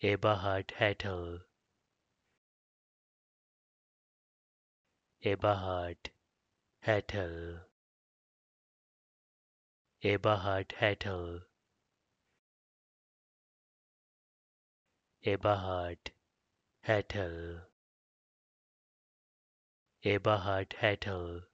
Eberhard Hettel. Eberhard Hettel. Eberhard Hettel. Eberhard Hettel. Eberhard Hattel